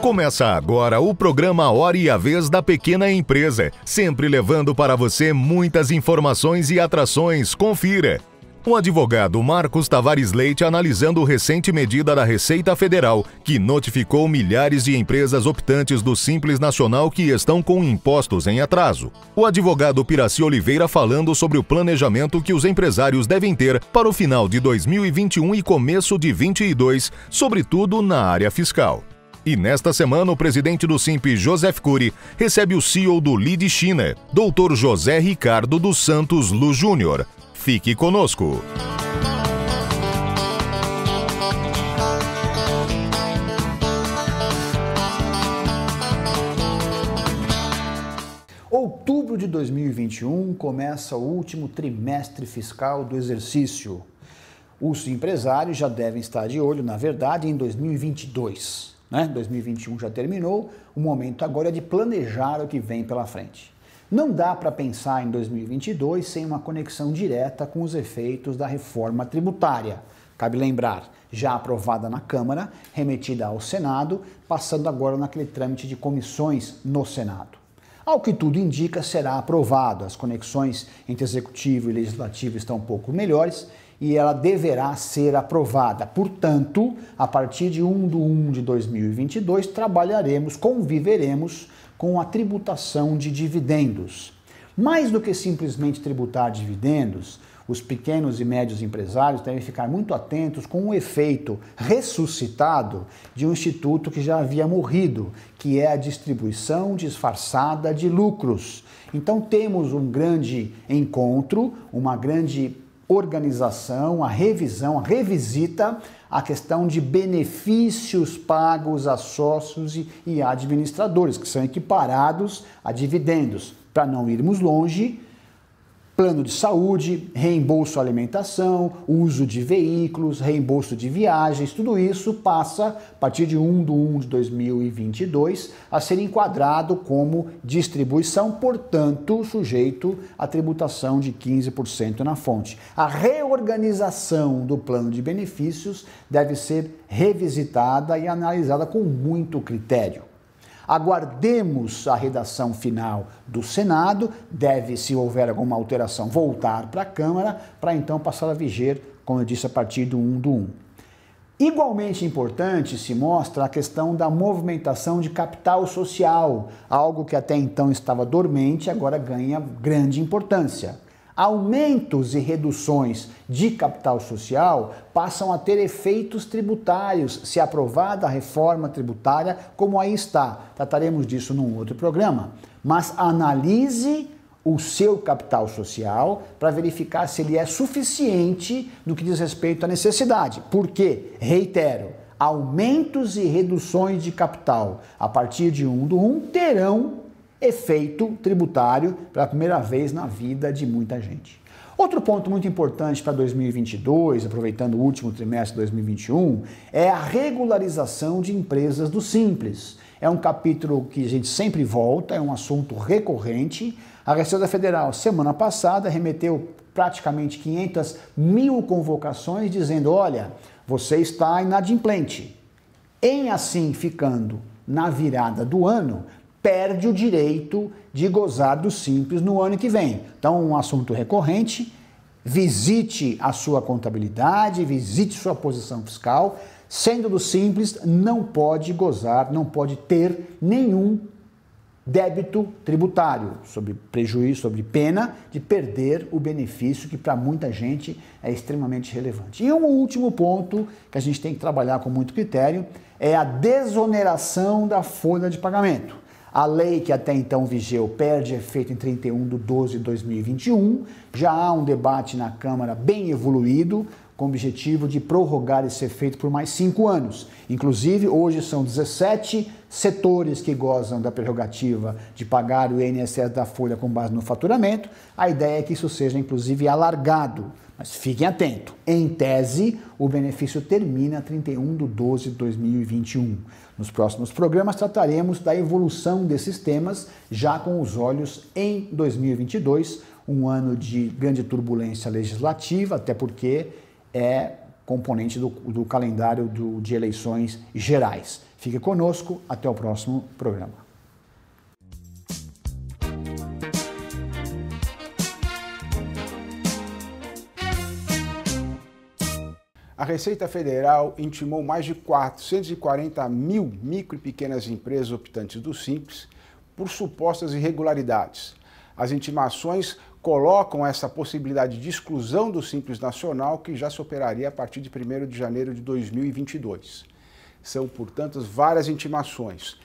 Começa agora o programa Hora e a Vez da Pequena Empresa, sempre levando para você muitas informações e atrações. Confira! O advogado Marcos Tavares Leite analisando recente medida da Receita Federal, que notificou milhares de empresas optantes do Simples Nacional que estão com impostos em atraso. O advogado Piraci Oliveira falando sobre o planejamento que os empresários devem ter para o final de 2021 e começo de 2022, sobretudo na área fiscal. E nesta semana, o presidente do Simp, Joseph Cury, recebe o CEO do Lead China, Dr. José Ricardo dos Santos Lu Júnior. Fique conosco. Outubro de 2021 começa o último trimestre fiscal do exercício. Os empresários já devem estar de olho, na verdade, em 2022. Né? 2021 já terminou, o momento agora é de planejar o que vem pela frente. Não dá para pensar em 2022 sem uma conexão direta com os efeitos da reforma tributária. Cabe lembrar, já aprovada na Câmara, remetida ao Senado, passando agora naquele trâmite de comissões no Senado. Ao que tudo indica, será aprovado. As conexões entre executivo e legislativo estão um pouco melhores e ela deverá ser aprovada. Portanto, a partir de 1 de 1 de 2022, trabalharemos, conviveremos com a tributação de dividendos. Mais do que simplesmente tributar dividendos, os pequenos e médios empresários devem ficar muito atentos com o efeito ressuscitado de um instituto que já havia morrido, que é a distribuição disfarçada de lucros. Então temos um grande encontro, uma grande organização, a revisão, a revisita a questão de benefícios pagos a sócios e, e administradores, que são equiparados a dividendos. Para não irmos longe, plano de saúde, reembolso alimentação, uso de veículos, reembolso de viagens, tudo isso passa, a partir de 1 de 1 de 2022, a ser enquadrado como distribuição, portanto, sujeito à tributação de 15% na fonte. A reorganização do plano de benefícios deve ser revisitada e analisada com muito critério. Aguardemos a redação final do Senado, deve, se houver alguma alteração, voltar para a Câmara, para então passar a viger, como eu disse, a partir do 1 do 1. Igualmente importante se mostra a questão da movimentação de capital social, algo que até então estava dormente, agora ganha grande importância. Aumentos e reduções de capital social passam a ter efeitos tributários se aprovada a reforma tributária, como aí está. Trataremos disso num outro programa. Mas analise o seu capital social para verificar se ele é suficiente no que diz respeito à necessidade. Porque, reitero, aumentos e reduções de capital a partir de 1 do 1 terão efeito tributário pela primeira vez na vida de muita gente. Outro ponto muito importante para 2022, aproveitando o último trimestre de 2021, é a regularização de empresas do Simples. É um capítulo que a gente sempre volta, é um assunto recorrente. A Receita Federal, semana passada, remeteu praticamente 500 mil convocações dizendo: olha, você está inadimplente. Em assim ficando na virada do ano, perde o direito de gozar do Simples no ano que vem. Então, um assunto recorrente. Visite a sua contabilidade, visite sua posição fiscal. Sendo do Simples, não pode gozar, não pode ter nenhum débito tributário, sobre prejuízo, sobre pena de perder o benefício que para muita gente é extremamente relevante. E um último ponto que a gente tem que trabalhar com muito critério é a desoneração da folha de pagamento. A lei que até então vigeu perde efeito em 31 de 12 de 2021. Já há um debate na Câmara bem evoluído, com o objetivo de prorrogar esse efeito por mais cinco anos. Inclusive, hoje são 17 setores que gozam da prerrogativa de pagar o INSS da folha com base no faturamento. A ideia é que isso seja, inclusive, alargado mas fiquem atentos. Em tese, o benefício termina 31 de 12 de 2021. Nos próximos programas trataremos da evolução desses temas, já com os olhos em 2022, um ano de grande turbulência legislativa, até porque é componente do, do calendário do, de eleições gerais. Fique conosco, até o próximo programa. Receita Federal intimou mais de 440 mil micro e pequenas empresas optantes do Simples por supostas irregularidades. As intimações colocam essa possibilidade de exclusão do Simples Nacional, que já se operaria a partir de 1 de janeiro de 2022. São, portanto, várias intimações.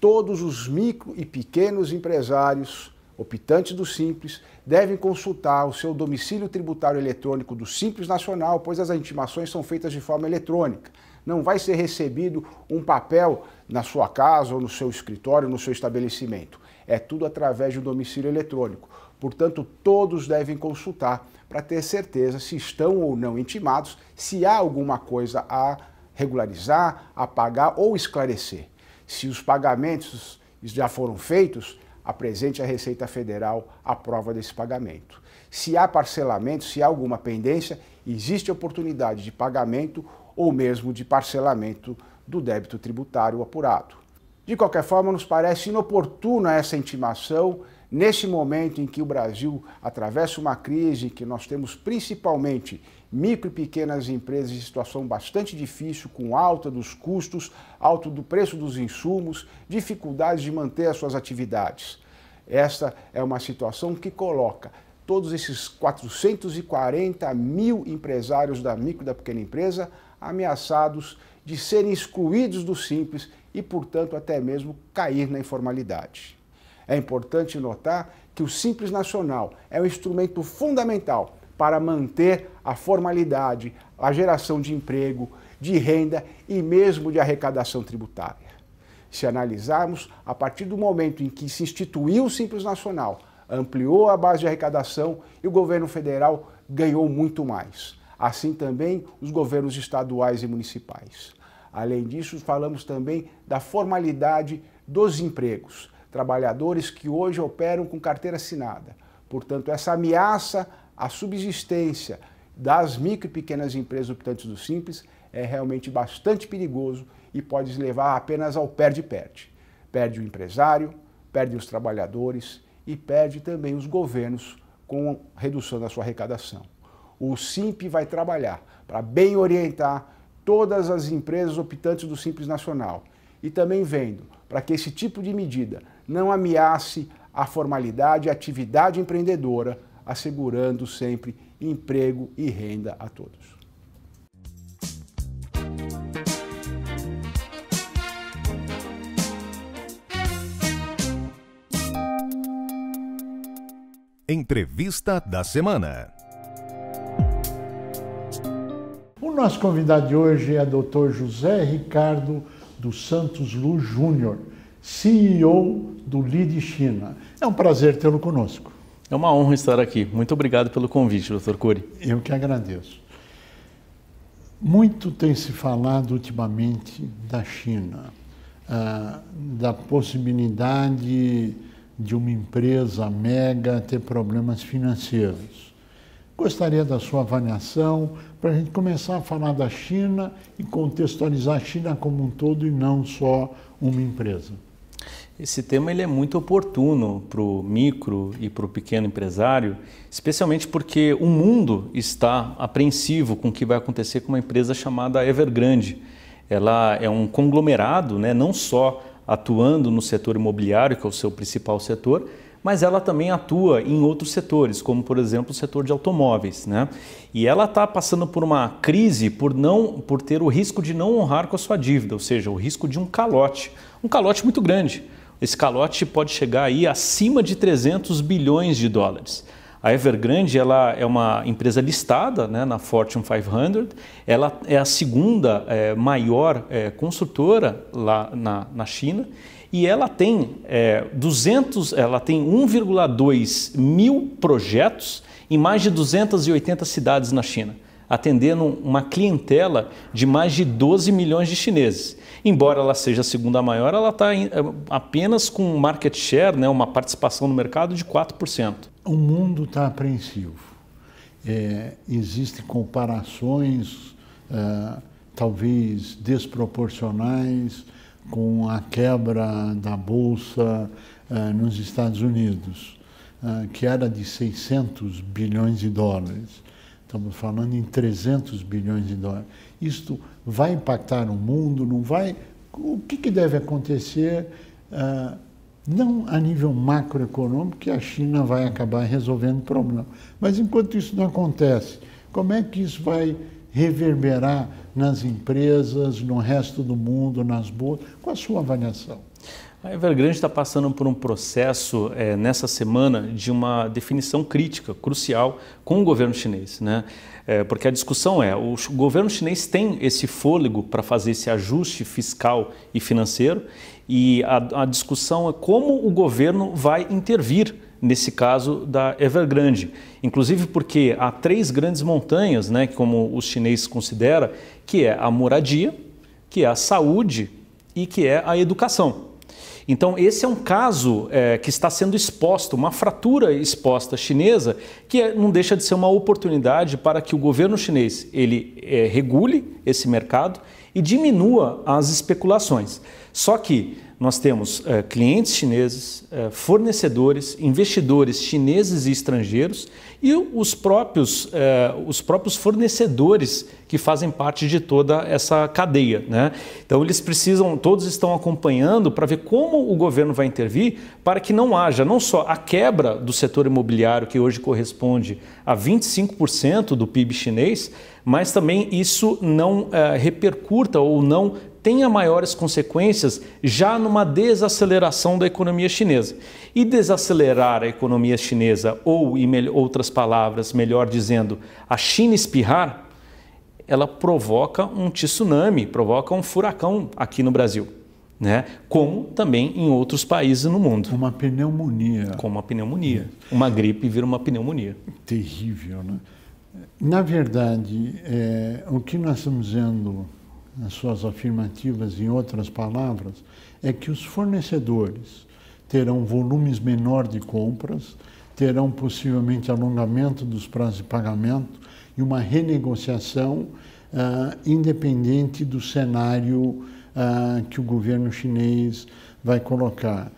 Todos os micro e pequenos empresários optantes do Simples devem consultar o seu domicílio tributário eletrônico do Simples Nacional, pois as intimações são feitas de forma eletrônica. Não vai ser recebido um papel na sua casa ou no seu escritório, no seu estabelecimento. É tudo através do domicílio eletrônico. Portanto, todos devem consultar para ter certeza se estão ou não intimados, se há alguma coisa a regularizar, a pagar ou esclarecer. Se os pagamentos já foram feitos, apresente à Receita Federal a prova desse pagamento. Se há parcelamento, se há alguma pendência, existe oportunidade de pagamento ou mesmo de parcelamento do débito tributário apurado. De qualquer forma, nos parece inoportuna essa intimação nesse momento em que o Brasil atravessa uma crise, que nós temos principalmente micro e pequenas empresas em situação bastante difícil, com alta dos custos, alto do preço dos insumos, dificuldades de manter as suas atividades. Esta é uma situação que coloca todos esses 440 mil empresários da micro e da pequena empresa ameaçados de serem excluídos do Simples e, portanto, até mesmo cair na informalidade. É importante notar que o Simples Nacional é um instrumento fundamental para manter a formalidade, a geração de emprego, de renda e mesmo de arrecadação tributária. Se analisarmos, a partir do momento em que se instituiu o Simples Nacional, ampliou a base de arrecadação e o governo federal ganhou muito mais. Assim também os governos estaduais e municipais. Além disso, falamos também da formalidade dos empregos, trabalhadores que hoje operam com carteira assinada. Portanto, essa ameaça a subsistência das micro e pequenas empresas optantes do Simples é realmente bastante perigoso e pode levar apenas ao perde-perde. Perde o empresário, perde os trabalhadores e perde também os governos com redução da sua arrecadação. O Simp vai trabalhar para bem orientar todas as empresas optantes do Simples Nacional e também vendo para que esse tipo de medida não ameace a formalidade e atividade empreendedora assegurando sempre emprego e renda a todos. Entrevista da semana. O nosso convidado de hoje é Dr. José Ricardo dos Santos Lu Júnior, CEO do Lead China. É um prazer tê-lo conosco. É uma honra estar aqui. Muito obrigado pelo convite, doutor Cury. Eu que agradeço. Muito tem se falado ultimamente da China, ah, da possibilidade de uma empresa mega ter problemas financeiros. Gostaria da sua avaliação para a gente começar a falar da China e contextualizar a China como um todo e não só uma empresa. Esse tema ele é muito oportuno para o micro e para o pequeno empresário, especialmente porque o mundo está apreensivo com o que vai acontecer com uma empresa chamada Evergrande. Ela é um conglomerado, né, não só atuando no setor imobiliário, que é o seu principal setor, mas ela também atua em outros setores, como por exemplo o setor de automóveis. Né? E ela está passando por uma crise por, não, por ter o risco de não honrar com a sua dívida, ou seja, o risco de um calote, um calote muito grande. Esse calote pode chegar aí acima de 300 bilhões de dólares. A Evergrande ela é uma empresa listada né, na Fortune 500, ela é a segunda é, maior é, construtora lá na, na China e ela tem é, 200, ela tem 1,2 mil projetos em mais de 280 cidades na China, atendendo uma clientela de mais de 12 milhões de chineses. Embora ela seja a segunda maior, ela está é, apenas com um market share, né, uma participação no mercado de 4%. O mundo está apreensivo. É, existem comparações, é, talvez desproporcionais, com a quebra da bolsa eh, nos Estados Unidos, eh, que era de 600 bilhões de dólares. Estamos falando em 300 bilhões de dólares. Isto vai impactar o mundo? Não vai? O que, que deve acontecer? Eh, não a nível macroeconômico, que a China vai acabar resolvendo o problema. Mas enquanto isso não acontece, como é que isso vai reverberar nas empresas, no resto do mundo, nas bolsas? Qual a sua avaliação? A Evergrande está passando por um processo é, nessa semana de uma definição crítica, crucial, com o governo chinês. Né? É, porque a discussão é: o governo chinês tem esse fôlego para fazer esse ajuste fiscal e financeiro, e a, a discussão é como o governo vai intervir nesse caso da Evergrande. Inclusive porque há três grandes montanhas, né, como os chineses considera, que é a moradia, que é a saúde e que é a educação. Então, esse é um caso é, que está sendo exposto, uma fratura exposta chinesa, que é, não deixa de ser uma oportunidade para que o governo chinês ele é, regule esse mercado e diminua as especulações. Só que nós temos uh, clientes chineses, uh, fornecedores, investidores chineses e estrangeiros e os próprios, uh, os próprios fornecedores que fazem parte de toda essa cadeia. Né? Então, eles precisam, todos estão acompanhando para ver como o governo vai intervir para que não haja não só a quebra do setor imobiliário, que hoje corresponde a 25% do PIB chinês, mas também isso não repercuta ou não tenha maiores consequências já numa desaceleração da economia chinesa. E desacelerar a economia chinesa, ou, em outras palavras, melhor dizendo, a China espirrar, ela provoca um tsunami, provoca um furacão aqui no Brasil. Né? Como também em outros países no mundo. Uma pneumonia. Como uma pneumonia. Uma gripe vira uma pneumonia. Terrível, né? Na verdade, é, o que nós estamos vendo nas suas afirmativas, em outras palavras, é que os fornecedores terão volumes menor de compras, terão possivelmente alongamento dos prazos de pagamento e uma renegociação ah, independente do cenário ah, que o governo chinês vai colocar.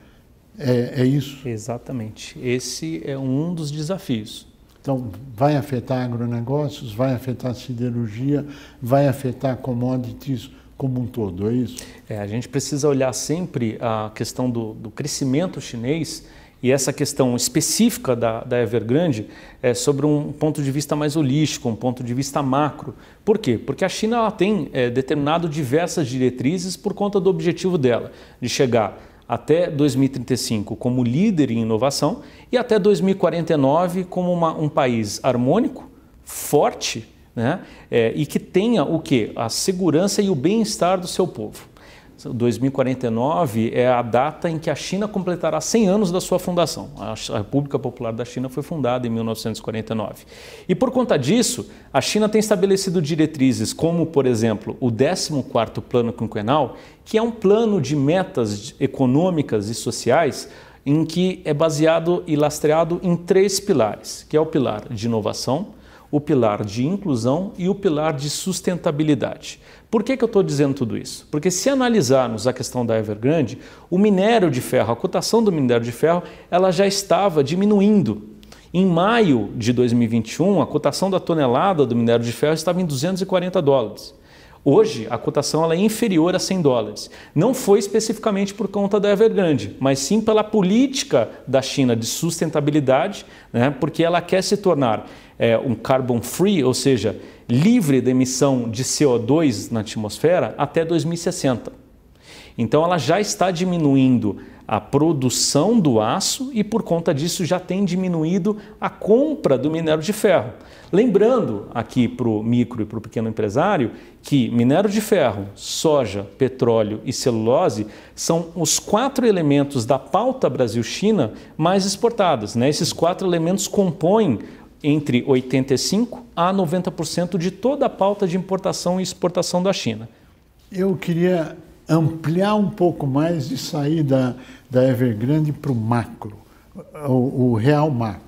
É, é, isso? Exatamente. Esse é um dos desafios. Então, vai afetar agronegócios, vai afetar siderurgia, vai afetar commodities como um todo, é isso? É, a gente precisa olhar sempre a questão do, do crescimento chinês e essa questão específica da, da Evergrande é sobre um ponto de vista mais holístico, um ponto de vista macro. Por quê? Porque a China ela tem é, determinado diversas diretrizes por conta do objetivo dela, de chegar até 2035 como líder em inovação e até 2049 como uma, um país harmônico, forte né? É, e que tenha o que? A segurança e o bem-estar do seu povo. 2049 é a data em que a China completará 100 anos da sua fundação. A República Popular da China foi fundada em 1949. E por conta disso, a China tem estabelecido diretrizes como, por exemplo, o 14º Plano Quinquenal, que é um plano de metas econômicas e sociais em que é baseado e lastreado em três pilares, que é o pilar de inovação, o pilar de inclusão e o pilar de sustentabilidade. Por que, que eu estou dizendo tudo isso? Porque se analisarmos a questão da Evergrande, o minério de ferro, a cotação do minério de ferro, ela já estava diminuindo. Em maio de 2021, a cotação da tonelada do minério de ferro estava em 240 dólares. Hoje, a cotação ela é inferior a 100 dólares. Não foi especificamente por conta da Evergrande, mas sim pela política da China de sustentabilidade, né, porque ela quer se tornar é, um carbon free, ou seja, livre da emissão de CO2 na atmosfera até 2060. Então, ela já está diminuindo a produção do aço e, por conta disso, já tem diminuído a compra do minério de ferro. Lembrando aqui para o micro e para o pequeno empresário que minério de ferro, soja, petróleo e celulose são os quatro elementos da pauta Brasil-China mais exportadas. Né? Esses quatro elementos compõem entre 85% a 90% de toda a pauta de importação e exportação da China. Eu queria ampliar um pouco mais e sair da, da Evergrande para o macro, o, real macro.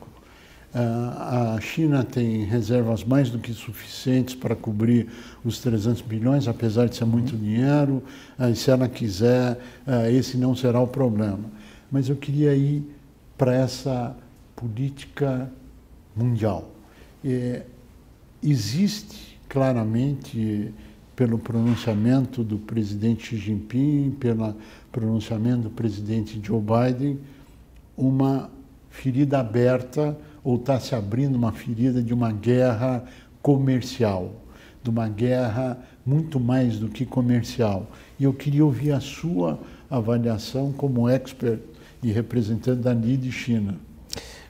Ah, a China tem reservas mais do que suficientes para cobrir os 300 bilhões, apesar de ser muito dinheiro, ah, e se ela quiser, ah, esse não será o problema. Mas eu queria ir para essa política mundial. É, existe claramente pelo pronunciamento do presidente Xi Jinping, pelo pronunciamento do presidente Joe Biden, uma ferida aberta ou está se abrindo uma ferida de uma guerra comercial, de uma guerra muito mais do que comercial. E eu queria ouvir a sua avaliação como expert e representante da NID China.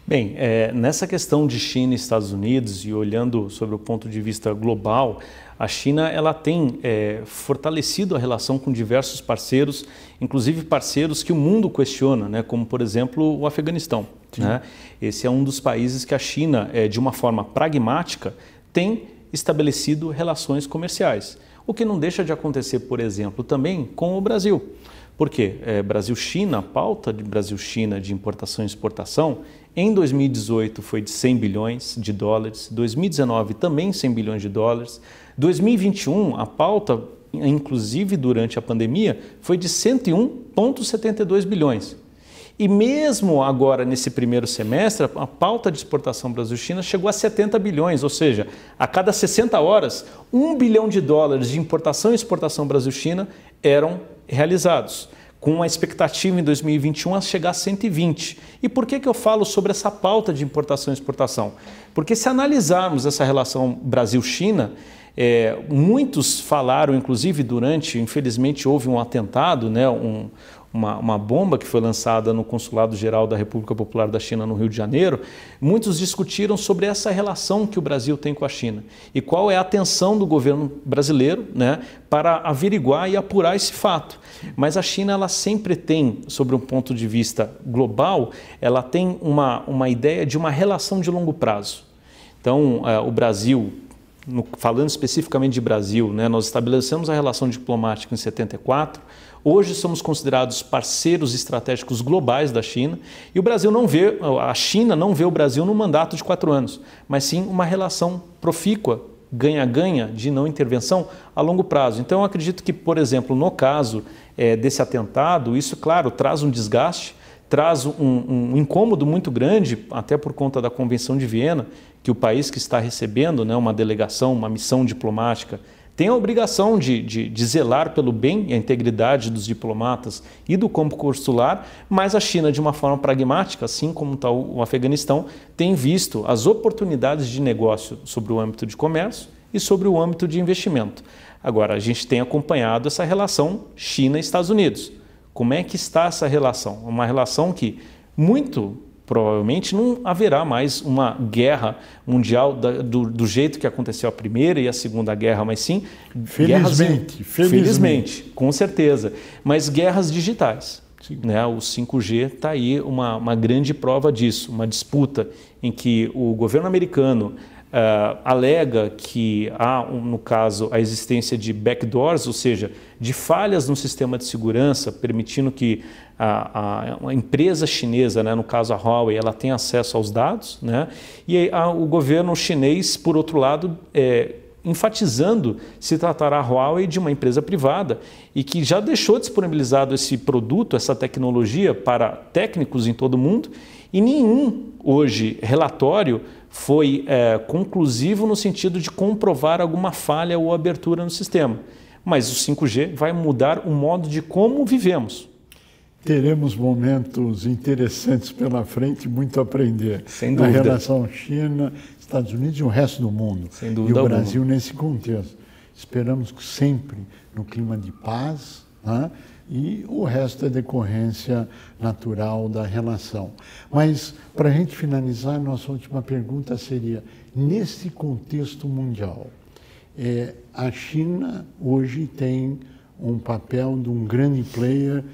Bem, é, nessa questão de China e Estados Unidos e olhando sobre o ponto de vista global, a China ela tem é, fortalecido a relação com diversos parceiros, inclusive parceiros que o mundo questiona, né? como por exemplo o Afeganistão. Né? Esse é um dos países que a China, é, de uma forma pragmática, tem estabelecido relações comerciais. O que não deixa de acontecer, por exemplo, também com o Brasil. Por quê? É, Brasil-China, a pauta de Brasil-China de importação e exportação, em 2018 foi de 100 bilhões de dólares, 2019 também 100 bilhões de dólares, 2021 a pauta, inclusive durante a pandemia, foi de 101,72 bilhões. E mesmo agora, nesse primeiro semestre, a pauta de exportação Brasil-China chegou a 70 bilhões, ou seja, a cada 60 horas, 1 bilhão de dólares de importação e exportação Brasil-China eram realizados com a expectativa em 2021 a chegar a 120. E por que, que eu falo sobre essa pauta de importação e exportação? Porque se analisarmos essa relação Brasil-China, é, muitos falaram, inclusive durante, infelizmente houve um atentado, né, um, uma, uma bomba que foi lançada no Consulado Geral da República Popular da China no Rio de Janeiro, muitos discutiram sobre essa relação que o Brasil tem com a China e qual é a atenção do governo brasileiro né, para averiguar e apurar esse fato. Mas a China ela sempre tem, sobre um ponto de vista global, ela tem uma, uma ideia de uma relação de longo prazo. Então, eh, o Brasil falando especificamente de Brasil, né, nós estabelecemos a relação diplomática em 74, Hoje somos considerados parceiros estratégicos globais da China e o Brasil não vê, a China não vê o Brasil num mandato de quatro anos, mas sim uma relação profícua, ganha-ganha de não intervenção a longo prazo. Então eu acredito que, por exemplo, no caso é, desse atentado, isso, claro, traz um desgaste, traz um, um, incômodo muito grande, até por conta da Convenção de Viena, que o país que está recebendo né, uma delegação, uma missão diplomática tem a obrigação de, de, de, zelar pelo bem e a integridade dos diplomatas e do campo consular, mas a China, de uma forma pragmática, assim como está o Afeganistão, tem visto as oportunidades de negócio sobre o âmbito de comércio e sobre o âmbito de investimento. Agora, a gente tem acompanhado essa relação China-Estados Unidos. Como é que está essa relação? É uma relação que muito provavelmente não haverá mais uma guerra mundial da, do, do, jeito que aconteceu a primeira e a segunda guerra, mas sim felizmente, guerras, felizmente, felizmente, com certeza, mas guerras digitais. Né? O 5G está aí uma, uma grande prova disso, uma disputa em que o governo americano, uh, alega que há, um, no caso, a existência de backdoors, ou seja, de falhas no sistema de segurança, permitindo que a, a, a empresa chinesa, né, no caso a Huawei, ela tenha acesso aos dados, né, e a, ah, o governo chinês, por outro lado, é, enfatizando se tratará a Huawei de uma empresa privada e que já deixou disponibilizado esse produto, essa tecnologia para técnicos em todo o mundo e nenhum hoje relatório foi é, conclusivo no sentido de comprovar alguma falha ou abertura no sistema. Mas o 5G vai mudar o modo de como vivemos. Teremos momentos interessantes pela frente, muito a aprender. Sem dúvida. Na relação China, Estados Unidos e o resto do mundo. Sem dúvida. E o alguma. Brasil nesse contexto. Esperamos que sempre no clima de paz, né? E o resto é decorrência natural da relação. Mas, para a gente finalizar, nossa última pergunta seria: nesse contexto mundial, é, a China hoje tem um papel de um grande player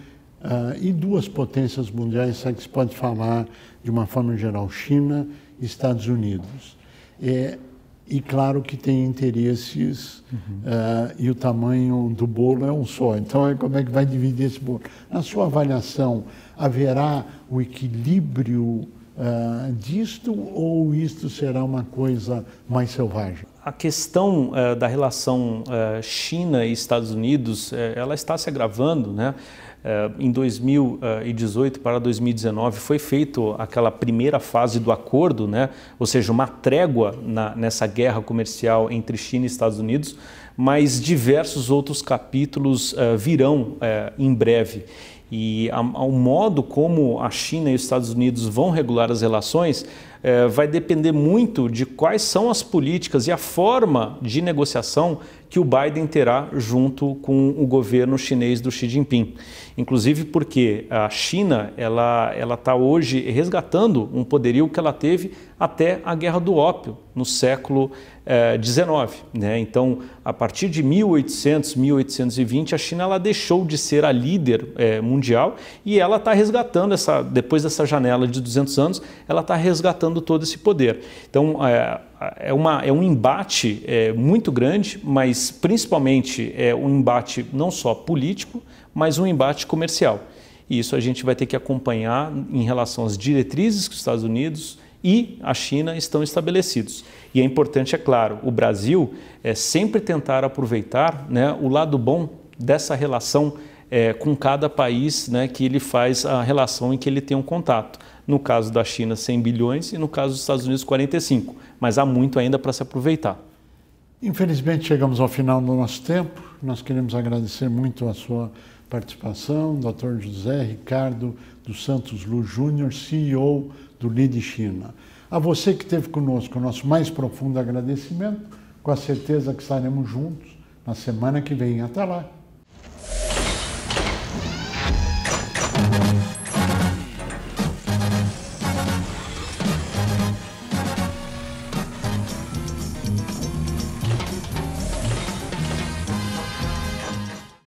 Uh, e duas potências mundiais, só é que se pode falar de uma forma geral, China e Estados Unidos. É, e claro que tem interesses uhum. uh, e o tamanho do bolo é um só. Então, é como é que vai dividir esse bolo? Na sua avaliação, haverá o equilíbrio uh, disto ou isto será uma coisa mais selvagem? A questão uh, da relação China e Estados Unidos, ela está se agravando, né? Eh, em 2018 eh, para 2019 foi feito aquela primeira fase do acordo, né? ou seja, uma trégua na, nessa guerra comercial entre China e Estados Unidos, mas diversos outros capítulos eh, virão em breve. E ao modo como a China e os Estados Unidos vão regular as relações, é, vai depender muito de quais são as políticas e a forma de negociação que o Biden terá junto com o governo chinês do Xi Jinping. Inclusive porque a China ela ela está hoje resgatando um poderio que ela teve até a Guerra do Ópio no século XIX. É, né? Então, a partir de 1800, 1820, a China ela deixou de ser a líder é, mundial e ela está resgatando essa depois dessa janela de 200 anos, ela está resgatando gastando todo esse poder. Então, é, é, uma, é um embate é, muito grande, mas principalmente é um embate não só político, mas um embate comercial. E isso a gente vai ter que acompanhar em relação às diretrizes que os Estados Unidos e a China estão estabelecidos. E é importante, é claro, o Brasil é sempre tentar aproveitar né, o lado bom dessa relação é, com cada país né, que ele faz a relação em que ele tem um contato no caso da China 100 bilhões e no caso dos Estados Unidos 45, mas há muito ainda para se aproveitar. Infelizmente chegamos ao final do nosso tempo. Nós queremos agradecer muito a sua participação, Dr. José Ricardo dos Santos Lu, Júnior, CEO do Lead China. A você que esteve conosco, o nosso mais profundo agradecimento, com a certeza que estaremos juntos na semana que vem. Até lá!